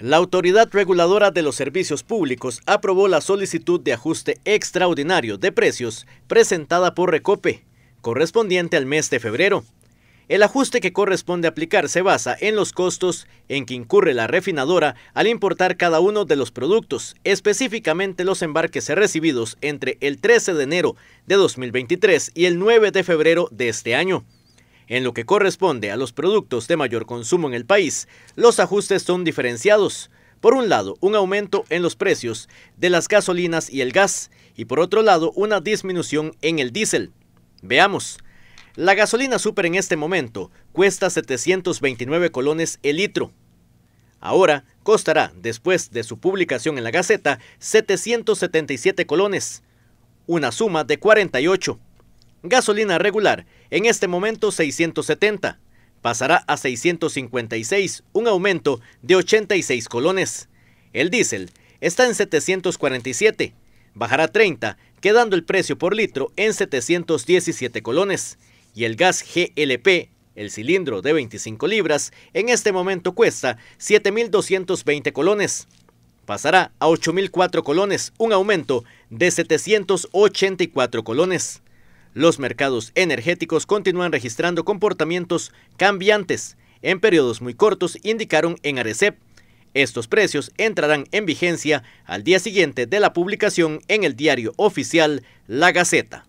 La Autoridad Reguladora de los Servicios Públicos aprobó la solicitud de ajuste extraordinario de precios presentada por Recope, correspondiente al mes de febrero. El ajuste que corresponde aplicar se basa en los costos en que incurre la refinadora al importar cada uno de los productos, específicamente los embarques recibidos entre el 13 de enero de 2023 y el 9 de febrero de este año. En lo que corresponde a los productos de mayor consumo en el país, los ajustes son diferenciados. Por un lado, un aumento en los precios de las gasolinas y el gas, y por otro lado, una disminución en el diésel. Veamos. La gasolina super en este momento cuesta 729 colones el litro. Ahora costará, después de su publicación en la Gaceta, 777 colones, una suma de 48. Gasolina regular, en este momento 670, pasará a 656, un aumento de 86 colones. El diésel está en 747, bajará 30, quedando el precio por litro en 717 colones. Y el gas GLP, el cilindro de 25 libras, en este momento cuesta 7.220 colones. Pasará a 8.004 colones, un aumento de 784 colones. Los mercados energéticos continúan registrando comportamientos cambiantes en periodos muy cortos, indicaron en Arecep. Estos precios entrarán en vigencia al día siguiente de la publicación en el diario oficial La Gaceta.